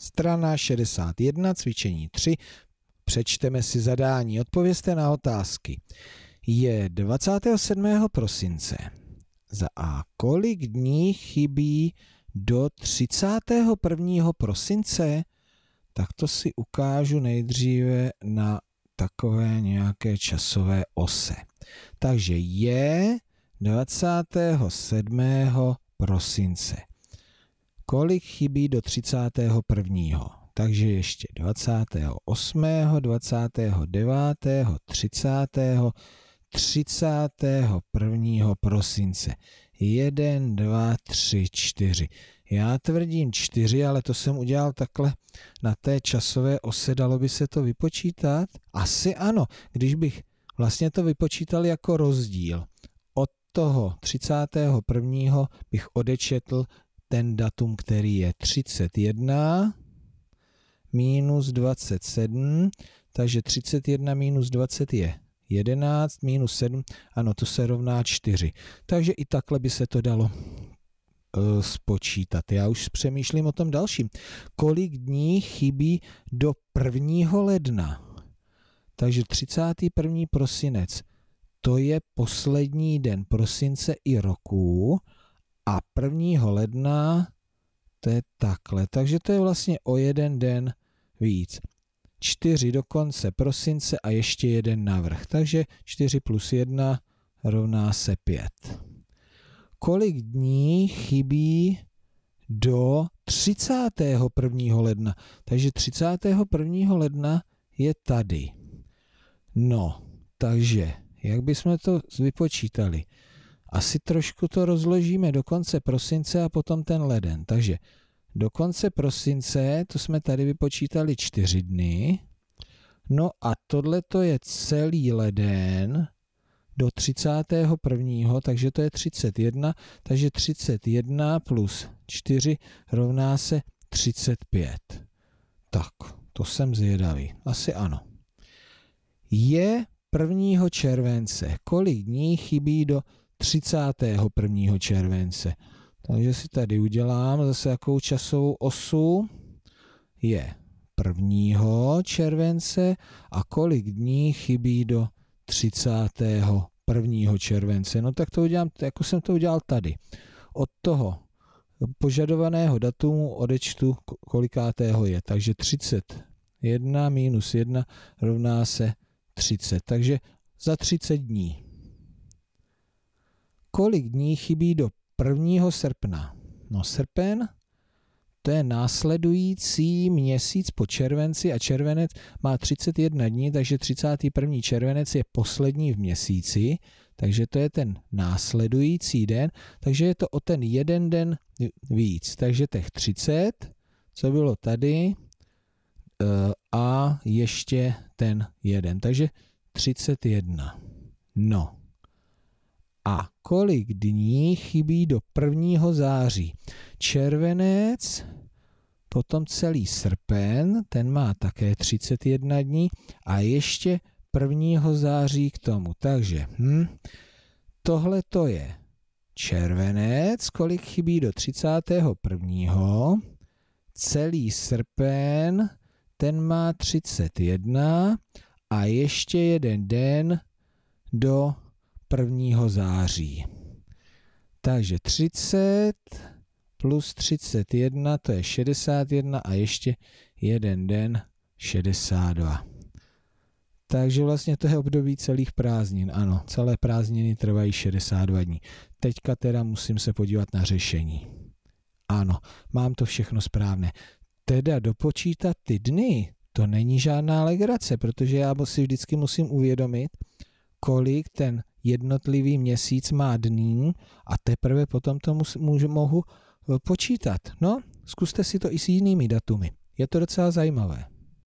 Strana 61, cvičení 3. Přečteme si zadání, odpovězte na otázky. Je 27. prosince. Za A. Kolik dní chybí do 31. prosince? Tak to si ukážu nejdříve na takové nějaké časové ose. Takže je 27. prosince kolik chybí do 31. Takže ještě 28., 29., 30., 31. prosince. 1, 2, 3, 4. Já tvrdím 4, ale to jsem udělal takhle na té časové ose, dalo by se to vypočítat? Asi ano, když bych vlastně to vypočítal jako rozdíl. Od toho 31. bych odečetl ten datum, který je 31 minus 27, takže 31 minus 20 je 11, minus 7, ano, to se rovná 4. Takže i takhle by se to dalo eh, spočítat. Já už přemýšlím o tom dalším. Kolik dní chybí do 1. ledna? Takže 31. prosinec, to je poslední den prosince i roku a 1. ledna to je takhle, takže to je vlastně o jeden den víc. 4 do konce prosince a ještě jeden navrh, takže 4 plus 1 rovná se 5. Kolik dní chybí do 31. ledna? Takže 31. ledna je tady. No, takže jak bychom to vypočítali? asi trošku to rozložíme do konce prosince a potom ten leden. Takže do konce prosince, to jsme tady vypočítali čtyři dny, no a tohle to je celý leden do 31. takže to je 31, takže 31 plus 4 rovná se 35. Tak, to jsem zvědavý. Asi ano. Je 1. července. Kolik dní chybí do 31. července. Takže si tady udělám zase jakou časovou osu. Je 1. července a kolik dní chybí do 31. července. No tak to udělám, jako jsem to udělal tady. Od toho požadovaného datumu odečtu, kolikátého je. Takže 31 minus 1 rovná se 30. Takže za 30 dní kolik dní chybí do 1. srpna? No srpen, to je následující měsíc po červenci a červenec má 31 dní, takže 31. červenec je poslední v měsíci, takže to je ten následující den, takže je to o ten jeden den víc. Takže těch 30, co bylo tady, eh, a ještě ten jeden, takže 31. No a kolik dní chybí do 1. září. Červenec, potom celý srpen, ten má také 31 dní a ještě 1. září k tomu. Takže hm, tohle to je červenec, kolik chybí do 31. Celý srpen, ten má 31 a ještě jeden den do 1. září. Takže 30 plus 31, to je 61 a ještě jeden den 62. Takže vlastně to je období celých prázdnin. Ano, celé prázdniny trvají 62 dní. Teďka teda musím se podívat na řešení. Ano, mám to všechno správné. Teda dopočítat ty dny, to není žádná legrace, protože já si vždycky musím uvědomit, kolik ten jednotlivý měsíc má dní a teprve potom to můžu, mohu eh, počítat. No, zkuste si to i s jinými datumy. Je to docela zajímavé.